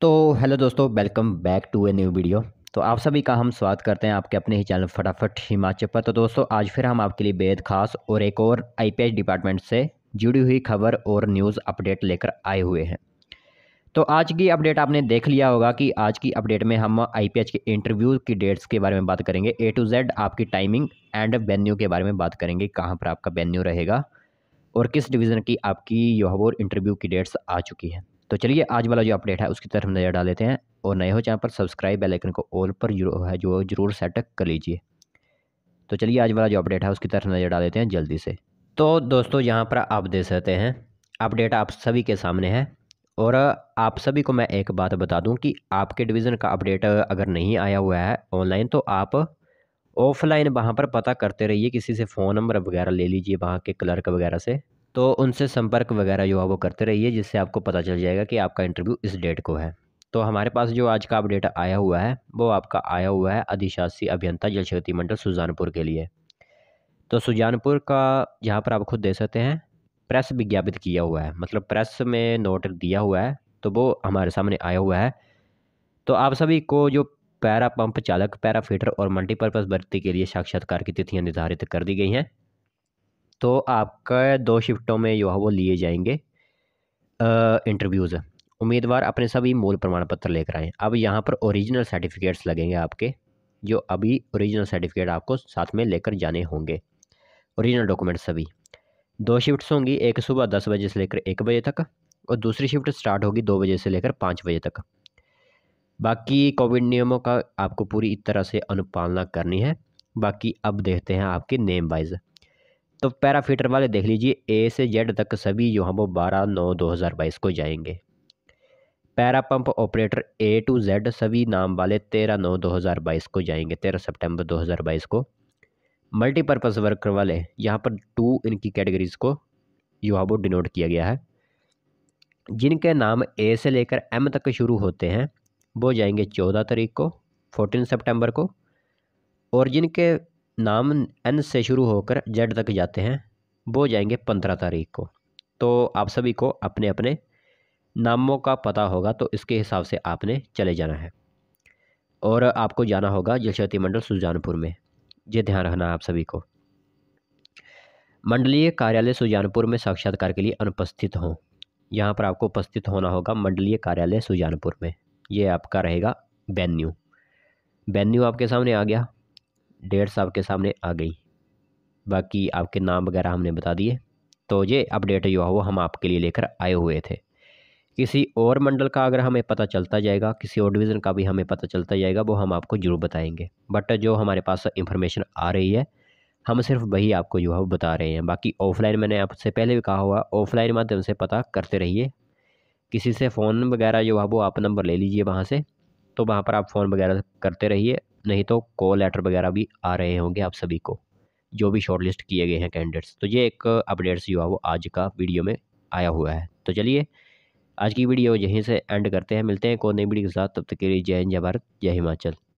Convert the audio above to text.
तो हेलो दोस्तों welcome back to a new video तो आप सभी का हम स्वागत करते हैं आपके अपने ही चैनल फटाफट हिमाचल पर तो दोस्तों आज फिर हम आपके लिए बेहद खास और एक और आईपीएच डिपार्टमेंट से जुड़ी हुई खबर और न्यूज़ अपडेट लेकर आए हुए हैं तो आज की अपडेट आपने देख लिया होगा कि आज की अपडेट में हम एच के इंटरव्यू की डेट्स के बारे में बात करेंगे ए टू जेड आपकी टाइमिंग एंड वेन्यू के बारे में बात करेंगे कहाँ पर आपका वेन्यू रहेगा और किस डिवीज़न की आपकी यह इंटरव्यू की डेट्स आ चुकी हैं तो चलिए आज वाला जो अपडेट है उसकी तरफ नज़र डाल लेते हैं और नए हो चैनल पर सब्सक्राइब बेल आइकन को ऑल पर जो है जो जरूर सेट कर लीजिए तो चलिए आज वाला जो अपडेट है उसकी तरफ नज़र डाल लेते हैं जल्दी से तो दोस्तों यहाँ पर आप दे सकते हैं अपडेट आप सभी के सामने है और आप सभी को मैं एक बात बता दूं कि आपके डिवीज़न का अपडेट अगर नहीं आया हुआ है ऑनलाइन तो आप ऑफलाइन वहाँ पर पता करते रहिए किसी से फ़ोन नंबर वगैरह ले लीजिए वहाँ के क्लर्क वगैरह से तो उनसे संपर्क वगैरह जो है वो करते रहिए जिससे आपको पता चल जाएगा कि आपका इंटरव्यू इस डेट को है तो हमारे पास जो आज का अपडेट आया हुआ है वो आपका आया हुआ है अधिशासी अभियंता जल शक्ति मंडल सुजानपुर के लिए तो सुजानपुर का यहाँ पर आप खुद दे सकते हैं प्रेस विज्ञापित किया हुआ है मतलब प्रेस में नोट दिया हुआ है तो वो हमारे सामने आया हुआ है तो आप सभी को जो पैरा पंप चालक पैरा फीटर और मल्टीपर्पज़ भर्ती के लिए साक्षात्कार की तिथियाँ निर्धारित कर दी गई हैं तो आपका दो शिफ्टों में जो है वो लिए जाएंगे इंटरव्यूज़ उम्मीदवार अपने सभी मूल प्रमाण पत्र लेकर आएँ अब यहाँ पर ओरिजिनल सर्टिफिकेट्स लगेंगे आपके जो अभी ओरिजिनल सर्टिफिकेट आपको साथ में लेकर जाने होंगे ओरिजिनल डॉक्यूमेंट्स सभी दो शिफ्ट्स होंगी एक सुबह दस बजे से लेकर एक बजे तक और दूसरी शिफ्ट स्टार्ट होगी दो बजे से लेकर पाँच बजे तक बाकी कोविड नियमों का आपको पूरी तरह से अनुपालना करनी है बाकी अब देखते हैं आपके नेम वाइज तो पैराफीटर वाले देख लीजिए ए से जेड तक सभी जो हम वो बारह नौ दो हज़ार बाईस को जाएंगे para pump operator A to Z सभी नाम वाले तेरह नौ दो हज़ार बाईस को जाएंगे तेरह सितंबर दो हज़ार बाईस को मल्टीपर्पज़ वर्कर वाले यहाँ पर टू इनकी कैटेगरीज़ को जो है वो डिनोट किया गया है जिनके नाम ए से लेकर एम तक शुरू होते हैं वो जाएंगे चौदह तारीख को फोर्टीन सेप्टेम्बर को और जिनके नाम एन से शुरू होकर जेड तक जाते हैं वो जाएंगे पंद्रह तारीख को तो आप सभी को अपने अपने नामों का पता होगा तो इसके हिसाब से आपने चले जाना है और आपको जाना होगा जलशक्ति मंडल सुजानपुर में ये ध्यान रखना आप सभी को मंडलीय कार्यालय सुजानपुर में साक्षात्कार के लिए अनुपस्थित हों यहाँ पर आपको उपस्थित होना होगा मंडलीय कार्यालय सुजानपुर में ये आपका रहेगा वेन्यू वेन्यू आपके सामने आ गया डेट्स आपके सामने आ गई बाकी आपके नाम वगैरह हमने बता दिए तो ये अपडेट जो है वो हम आपके लिए लेकर आए हुए थे किसी और मंडल का अगर हमें पता चलता जाएगा किसी और डिवीज़न का भी हमें पता चलता जाएगा वो हम आपको ज़रूर बताएंगे बट जो हमारे पास इंफॉर्मेशन आ रही है हम सिर्फ वही आपको जो है बता रहे हैं बाकी ऑफलाइन मैंने आपसे पहले भी कहा हुआ ऑफलाइन माध्यम से पता करते रहिए किसी से फ़ोन वगैरह जो है वो आप नंबर ले लीजिए वहाँ से तो वहाँ पर आप फ़ोन वगैरह करते रहिए नहीं तो कॉल लेटर वगैरह भी आ रहे होंगे आप सभी को जो भी शॉर्ट लिस्ट किए गए हैं कैंडिडेट्स तो ये एक अपडेट्स जो है वो आज का वीडियो में आया हुआ है तो चलिए आज की वीडियो यहीं से एंड करते हैं मिलते हैं एक नई वीडियो के साथ तब तक के लिए जय हिंद जय भारत जय हिमाचल